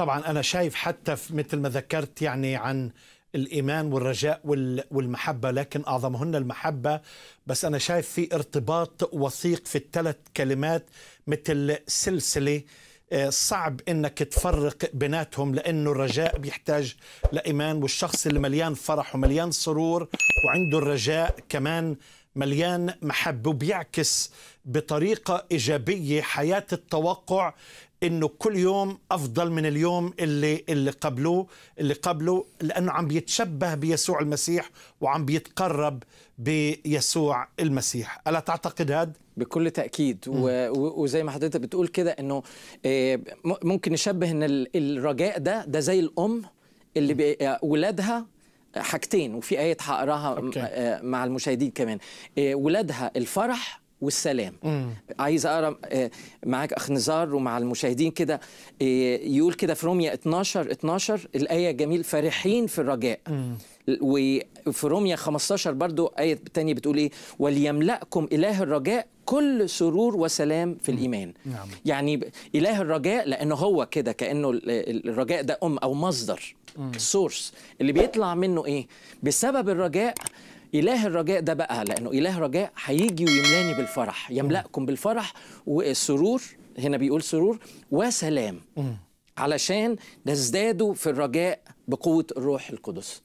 طبعا أنا شايف حتى مثل ما ذكرت يعني عن الإيمان والرجاء والمحبة لكن أعظمهن المحبة بس أنا شايف في ارتباط وثيق في الثلاث كلمات مثل سلسلة آه، صعب انك تفرق بيناتهم لانه الرجاء بيحتاج لايمان والشخص اللي مليان فرح ومليان سرور وعنده الرجاء كمان مليان محبة وبيعكس بطريقة إيجابية حياة التوقع انه كل يوم افضل من اليوم اللي اللي قبله اللي قبله لانه عم بيتشبه بيسوع المسيح وعم بيتقرب بيسوع المسيح الا تعتقد هذا بكل تاكيد و... وزي ما حضرتك بتقول كده انه آه، ممكن نشبه ان الرجاء ده ده زي الام اللي بي... آه، ولادها حاجتين وفي آية هقراها مع المشاهدين كمان آه، ولادها الفرح والسلام مم. عايز اقرا آه، معاك اخ نزار ومع المشاهدين كده آه، يقول كده في روميا 12 12 الايه جميل فرحين في الرجاء مم. وفي روميا 15 برضو آية تانية بتقول إيه وليملأكم إله الرجاء كل سرور وسلام في الإيمان نعم. يعني إله الرجاء لأنه هو كده كأنه الرجاء ده أم أو مصدر سورس اللي بيطلع منه إيه بسبب الرجاء إله الرجاء ده بقى لأنه إله رجاء هيجي ويملاني بالفرح يملأكم بالفرح والسرور هنا بيقول سرور وسلام علشان نزدادوا في الرجاء بقوة الروح القدس